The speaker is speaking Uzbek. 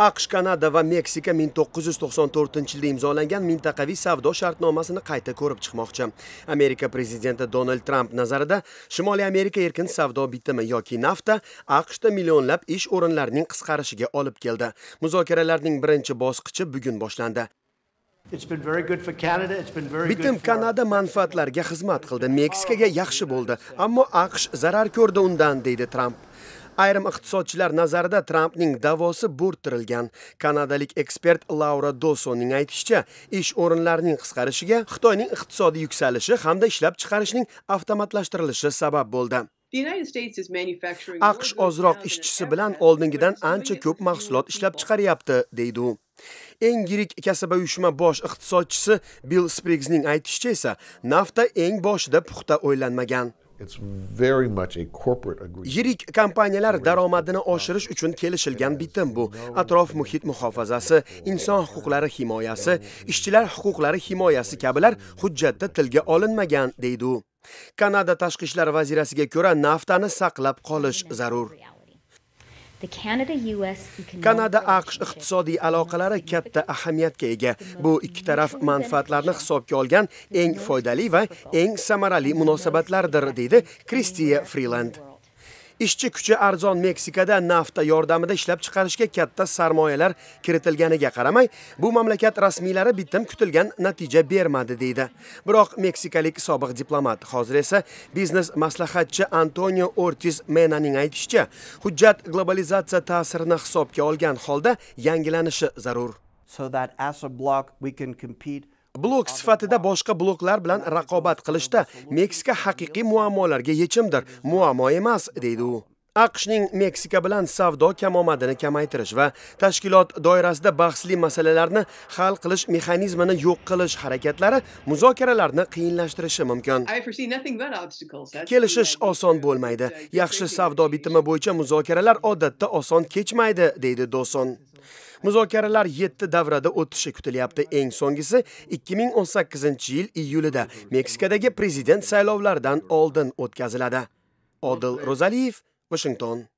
aqsh kanada va meksika 1994 yilda imzolangan mintaqaviy savdo shartnomasini qayta ko'rib chiqmoqchi amerika prezidenti donald tramp nazarida shimoliy amerika erkin savdo bitimi yoki nafta aqshda millionlab ish o'rinlarining qisqarishiga olib keldi muzokaralarning birinchi bosqichi bugun boshlandi bitim kanada manfaatlarga xizmat qildi meksikaga yaxshi bo'ldi ammo aqsh zarar ko'rdi undan deydi tramp ayrim iqtisodchilar nazarida trampning davosi bo'rttirilgan kanadalik ekspert laura dosonning aytishicha ish o'rinlarining qisqarishiga xitoyning iqtisodiy yuksalishi hamda ishlab chiqarishning avtomatlashtirilishi sabab bo'ldi aqsh ozroq ishchisi bilan oldingidan ancha ko'p mahsulot ishlab chiqaryapti deydi u eng yirik kasaba uyushma bosh iqtisodchisi bill spriggsning aytishicha esa nafta eng boshida puxta o'ylanmagan yirik kompaniyalar daromadini oshirish uchun kelishilgan bitim bu atrof muhit muhofazasi inson huquqlari himoyasi ishchilar huquqlari himoyasi kabilar hujjatda tilga olinmagan deydi u kanada tashqi ishlar vazirasiga ko'ra naftani saqlab qolish zarur Kanada AQSh iqtisodiy aloqalari katta ahamiyatga ega. Bu ikki taraf manfaatlarini hisobga olgan eng foydali va eng samarali munosabatlardir, deydi Kristiya Freeland. ishchi kuchi arzon Meksikada nafta yordamida ishlab chiqarishga katta sarmoyalar kiritilganiga qaramay, bu mamlakat rasmiylari bitim kutilgan natija bermadi deydi. Biroq meksikalik sobiq diplomat hozir esa biznes maslahatchi Antonio Ortiz Menaning aytishicha, hujjat globalizatsiya ta'sirini hisobga olgan holda yangilanishi zarur. So that as a bloc we can compete blok sifatida boshqa bloklar bilan raqobat qilishda Meksika haqiqiy muammolarga yechimdir, muammo emas, deydi u. AQShning Meksika bilan savdo kamomadini kamaytirish va tashkilot doirasida bahsli masalalarni hal qilish mexanizmini yo'q qilish harakatlari muzokaralarni qiyinlashtirishi mumkin. Kelishish oson bo'lmaydi. Yaxshi savdo bitimi bo'yicha muzokaralar odatda oson kechmaydi, deydi Doson. Muzokaralar 7 davrada o'tishi kutilyapti. Eng so'nggisi 2018-yil iyulida Meksikadagi prezident saylovlaridan oldin o'tkaziladi. Odil Rozaliyev, Washington